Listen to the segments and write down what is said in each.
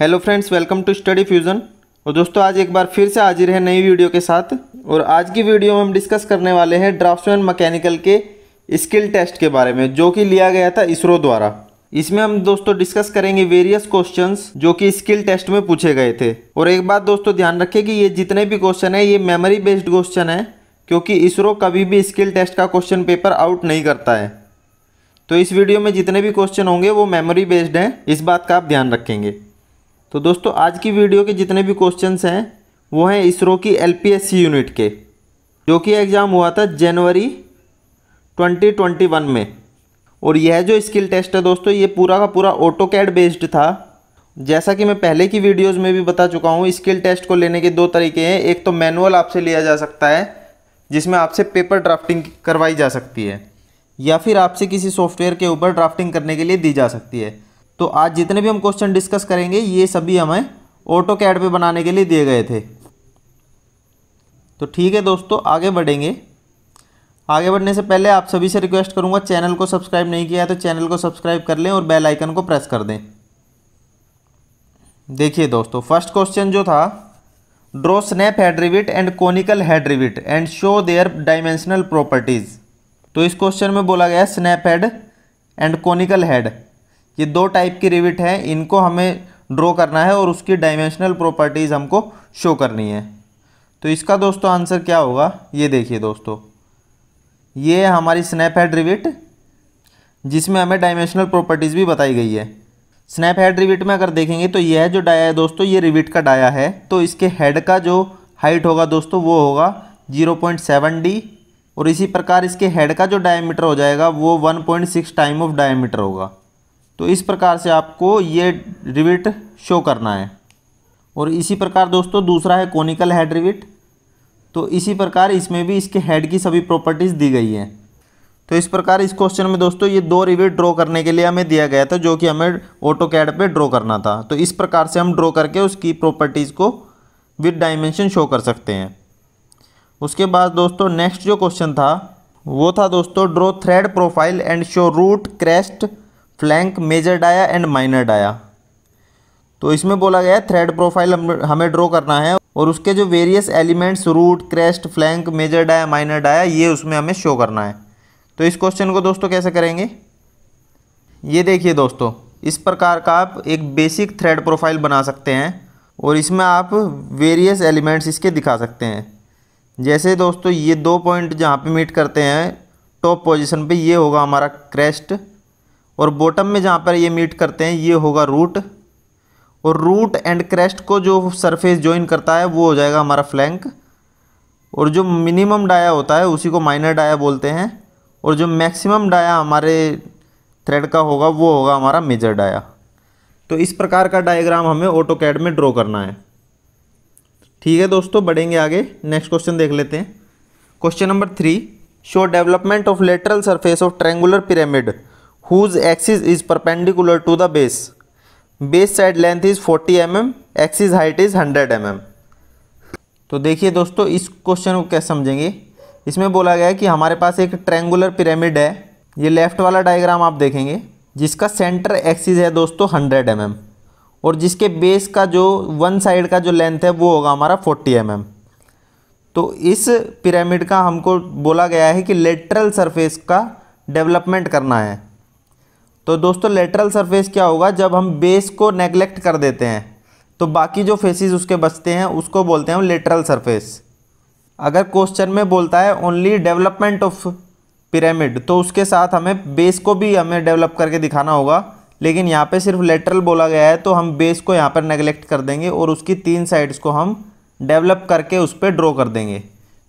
Hello friends welcome to Study Fusion और दोस्तों आज एक बार फिर से हाजिर है नई वीडियो के साथ और आज की वीडियो में हम डिस्कस करने वाले हैं ड्राफ्टमैन मैकेनिकल के स्किल टेस्ट के बारे में जो कि लिया गया था इसरो द्वारा इसमें हम दोस्तों डिस्कस करेंगे वेरियस क्वेश्चंस जो कि स्किल टेस्ट में पूछे गए थे और एक बात दोस्तों ध्यान रखें कि ये जितने भी क्वेश्चन है ये मेमोरी बेस्ड क्वेश्चन है क्योंकि इसरो कभी भी स्किल टेस्ट का क्वेश्चन पेपर आउट नहीं करता है तो इस वीडियो में जितने भी क्वेश्चन होंगे वो मेमोरी बेस्ड हैं इस बात का आप ध्यान रखेंगे तो दोस्तों आज की वीडियो के जितने भी क्वेश्चंस हैं वो हैं इसरो की एलपीएससी यूनिट के जो कि एग्ज़ाम हुआ था जनवरी 2021 में और यह जो स्किल टेस्ट है दोस्तों ये पूरा का पूरा ऑटो कैड बेस्ड था जैसा कि मैं पहले की वीडियोस में भी बता चुका हूँ स्किल टेस्ट को लेने के दो तरीके हैं एक तो मैनुअल आपसे लिया जा सकता है जिसमें आपसे पेपर ड्राफ्टिंग करवाई जा सकती है या फिर आपसे किसी सॉफ्टवेयर के ऊपर ड्राफ्टिंग करने के लिए दी जा सकती है तो आज जितने भी हम क्वेश्चन डिस्कस करेंगे ये सभी हमें ऑटो कैड पर बनाने के लिए दिए गए थे तो ठीक है दोस्तों आगे बढ़ेंगे आगे बढ़ने से पहले आप सभी से रिक्वेस्ट करूंगा चैनल को सब्सक्राइब नहीं किया है तो चैनल को सब्सक्राइब कर लें और बेल आइकन को प्रेस कर दें देखिए दोस्तों फर्स्ट क्वेश्चन जो था draw snap head rivet and conical head rivet and show their dimensional properties तो इस क्वेश्चन में बोला गया snap head and conical head ये दो टाइप की रिविट हैं इनको हमें ड्रॉ करना है और उसकी डायमेंशनल प्रॉपर्टीज़ हमको शो करनी है तो इसका दोस्तों आंसर क्या होगा ये देखिए दोस्तों ये हमारी स्नैप हेड रिविट जिसमें हमें डायमेंशनल प्रॉपर्टीज़ भी बताई गई है स्नैप हेड रिविट में अगर देखेंगे तो यह जो डाया है दोस्तों ये रिविट का डाया है तो इसके हेड का जो हाइट होगा दोस्तों वो होगा सेवन डी और इसी प्रकार इसके हेड का जो डायमीटर हो जाएगा वो 1.6 टाइम ऑफ डायमीटर होगा तो इस प्रकार से आपको ये रिविट शो करना है और इसी प्रकार दोस्तों दूसरा है कॉनिकल हेड रिविट तो इसी प्रकार इसमें भी इसके हेड की सभी प्रॉपर्टीज़ दी गई हैं तो इस प्रकार इस क्वेश्चन में दोस्तों ये दो रिविट ड्रॉ करने के लिए हमें दिया गया था जो कि हमें ऑटो कैड पर ड्रॉ करना था तो इस प्रकार से हम ड्रॉ करके उसकी प्रॉपर्टीज़ को विद डायमेंशन शो कर सकते हैं उसके बाद दोस्तों नेक्स्ट जो क्वेश्चन था वो था दोस्तों draw thread profile and show root crest flank major dia and minor dia तो इसमें बोला गया है थ्रेड प्रोफाइल हम हमें ड्रॉ करना है और उसके जो various elements root crest flank major dia minor dia ये उसमें हमें शो करना है तो इस क्वेश्चन को दोस्तों कैसे करेंगे ये देखिए दोस्तों इस प्रकार का आप एक बेसिक थ्रेड प्रोफाइल बना सकते हैं और इसमें आप वेरियस एलिमेंट्स इसके दिखा सकते हैं जैसे दोस्तों ये दो पॉइंट जहाँ पे मीट करते हैं टॉप पोजीशन पे ये होगा हमारा क्रेस्ट और बॉटम में जहाँ पर ये मीट करते हैं ये होगा रूट और रूट एंड क्रेस्ट को जो सरफेस ज्वाइन करता है वो हो जाएगा हमारा फ्लैंक और जो मिनिमम डाया होता है उसी को माइनर डाया बोलते हैं और जो मैक्सिमम डाया हमारे थ्रेड का होगा वो होगा हमारा मेजर डाया तो इस प्रकार का डायग्राम हमें ऑटो कैड में ड्रॉ करना है ठीक है दोस्तों बढ़ेंगे आगे नेक्स्ट क्वेश्चन देख लेते हैं question number three show development of lateral surface of triangular pyramid whose axis is perpendicular to the base base side length is 40 M M axis height is 100 M mm. तो देखिए दोस्तों इस question को क्या समझेंगे इसमें बोला गया है कि हमारे पास एक ट्रेंगुलर पिरामिड है ये लेफ्ट वाला डायग्राम आप देखेंगे जिसका सेंटर एक्सिस है दोस्तों 100 एम mm, और जिसके बेस का जो वन साइड का जो लेंथ है वो होगा हमारा 40 एम mm. तो इस पिरामिड का हमको बोला गया है कि लेटरल सरफेस का डेवलपमेंट करना है तो दोस्तों लेटरल सरफेस क्या होगा जब हम बेस को नेग्लेक्ट कर देते हैं तो बाकी जो फेसेस उसके बचते हैं उसको बोलते हैं हम लेटरल सरफेस अगर क्वेश्चन में बोलता है ओनली डेवलपमेंट ऑफ पिरामिड तो उसके साथ हमें बेस को भी हमें डेवलप करके दिखाना होगा लेकिन यहाँ पे सिर्फ लेटरल बोला गया है तो हम बेस को यहाँ पर नेगलेक्ट कर देंगे और उसकी तीन साइड्स को हम डेवलप करके उस पर ड्रॉ कर देंगे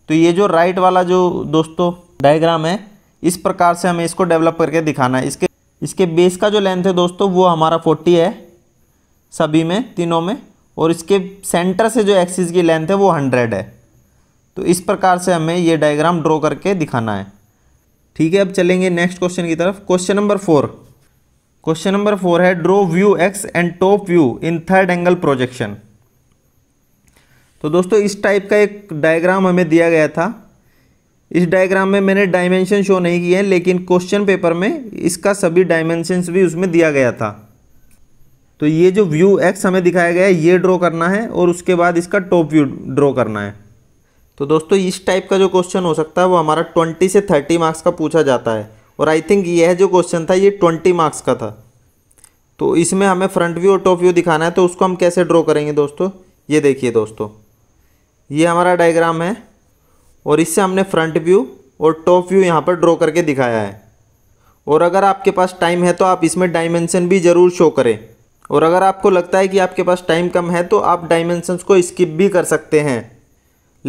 तो ये जो राइट वाला जो दोस्तों डायग्राम है इस प्रकार से हमें इसको डेवलप करके दिखाना है इसके इसके बेस का जो लेंथ है दोस्तों वो हमारा फोर्टी है सभी में तीनों में और इसके सेंटर से जो एक्सिस की लेंथ है वो हंड्रेड है तो इस प्रकार से हमें ये डायग्राम ड्रॉ करके दिखाना है ठीक है अब चलेंगे नेक्स्ट क्वेश्चन की तरफ question number four question number four है draw view X and top view in third angle projection तो दोस्तों इस टाइप का एक डायग्राम हमें दिया गया था इस डायग्राम में मैंने डायमेंशन शो नहीं किए हैं लेकिन क्वेश्चन पेपर में इसका सभी डायमेंशंस भी उसमें दिया गया था तो ये जो व्यू एक्स हमें दिखाया गया है ये ड्रॉ करना है और उसके बाद इसका टॉप व्यू ड्रॉ करना है तो दोस्तों इस टाइप का जो क्वेश्चन हो सकता है वो हमारा ट्वेंटी से थर्टी मार्क्स का पूछा जाता है और आई थिंक यह जो क्वेश्चन था ये ट्वेंटी मार्क्स का था तो इसमें हमें फ्रंट व्यू और टॉप व्यू दिखाना है तो उसको हम कैसे ड्रॉ करेंगे दोस्तों ये देखिए दोस्तों ये हमारा डायग्राम है और इससे हमने फ्रंट व्यू और टॉप व्यू यहाँ पर ड्रॉ करके दिखाया है और अगर आपके पास टाइम है तो आप इसमें डायमेंसन भी ज़रूर शो करें और अगर आपको लगता है कि आपके पास टाइम कम है तो आप डायमेंशंस को स्किप भी कर सकते हैं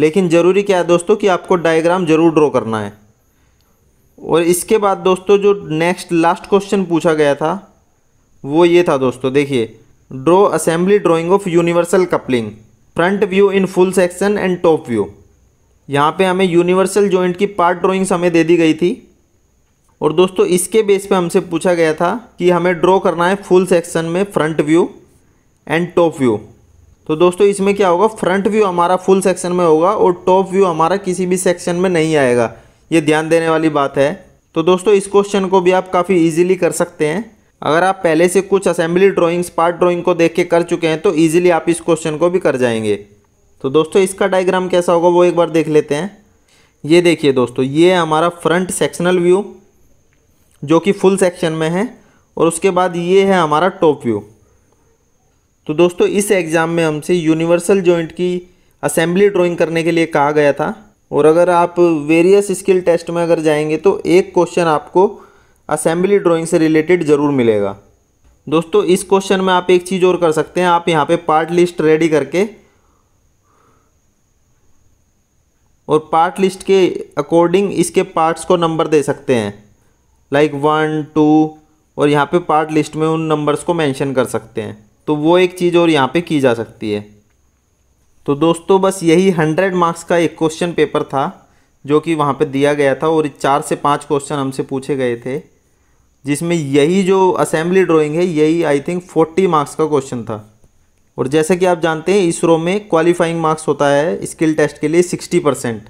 लेकिन ज़रूरी क्या है दोस्तों कि आपको डायग्राम ज़रूर ड्रॉ करना है और इसके बाद दोस्तों जो नेक्स्ट लास्ट क्वेश्चन पूछा गया था वो ये था दोस्तों देखिए draw assembly drawing of universal coupling front view in full section and top view यहाँ पे हमें यूनिवर्सल जॉइंट की पार्ट ड्राइंग्स हमें दे दी गई थी और दोस्तों इसके बेस पे हमसे पूछा गया था कि हमें ड्रॉ करना है फुल सेक्शन में front view and top view तो दोस्तों इसमें क्या होगा फ्रंट व्यू हमारा फुल सेक्शन में होगा और टॉप व्यू हमारा किसी भी सेक्शन में नहीं आएगा ये ध्यान देने वाली बात है तो दोस्तों इस क्वेश्चन को भी आप काफ़ी ईजिली कर सकते हैं अगर आप पहले से कुछ असेंबली ड्राइंग्स पार्ट ड्राइंग को देख के कर चुके हैं तो ईजिली आप इस क्वेश्चन को भी कर जाएंगे तो दोस्तों इसका डायग्राम कैसा होगा वो एक बार देख लेते हैं ये देखिए दोस्तों ये हमारा फ्रंट सेक्शनल व्यू जो कि फुल सेक्शन में है और उसके बाद ये है हमारा टॉप व्यू तो दोस्तों इस एग्ज़ाम में हमसे यूनिवर्सल जॉइंट की असेंबली ड्राइंग करने के लिए कहा गया था और अगर आप वेरियस स्किल टेस्ट में अगर जाएंगे तो एक क्वेश्चन आपको असेंबली ड्राइंग से रिलेटेड ज़रूर मिलेगा दोस्तों इस क्वेश्चन में आप एक चीज़ और कर सकते हैं आप यहाँ पे पार्ट लिस्ट रेडी करके और पार्ट लिस्ट के अकॉर्डिंग इसके पार्ट्स को नंबर दे सकते हैं लाइक वन टू और यहाँ पे पार्ट लिस्ट में उन नंबर्स को मेंशन कर सकते हैं तो वो एक चीज़ और यहाँ पे की जा सकती है तो दोस्तों बस यही हंड्रेड मार्क्स का एक क्वेश्चन पेपर था जो कि वहाँ पे दिया गया था और चार से पाँच क्वेश्चन हमसे पूछे गए थे जिसमें यही जो असेंबली ड्राइंग है यही आई थिंक फोर्टी मार्क्स का क्वेश्चन था और जैसे कि आप जानते हैं इसरो में क्वालिफाइंग मार्क्स होता है स्किल टेस्ट के लिए सिक्सटी परसेंट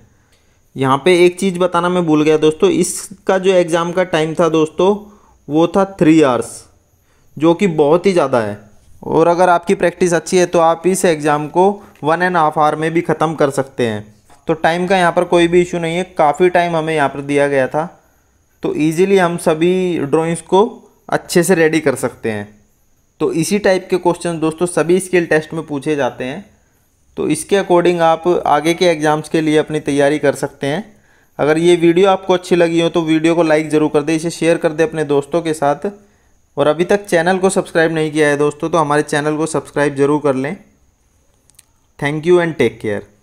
यहाँ पर एक चीज़ बताना मैं भूल गया दोस्तों इसका जो एग्ज़ाम का टाइम था दोस्तों वो था थ्री आवर्स जो कि बहुत ही ज़्यादा है और अगर आपकी प्रैक्टिस अच्छी है तो आप इस एग्ज़ाम को वन एंड हाफ आवर में भी ख़त्म कर सकते हैं तो टाइम का यहाँ पर कोई भी इशू नहीं है काफ़ी टाइम हमें यहाँ पर दिया गया था तो ईज़िली हम सभी ड्राइंग्स को अच्छे से रेडी कर सकते हैं तो इसी टाइप के क्वेश्चन दोस्तों सभी स्किल टेस्ट में पूछे जाते हैं तो इसके अकॉर्डिंग आप आगे के एग्ज़ाम्स के लिए अपनी तैयारी कर सकते हैं अगर ये वीडियो आपको अच्छी लगी हो तो वीडियो को लाइक ज़रूर कर दे इसे शेयर कर दे अपने दोस्तों के साथ और अभी तक चैनल को सब्सक्राइब नहीं किया है दोस्तों तो हमारे चैनल को सब्सक्राइब ज़रूर कर लें thank you and take care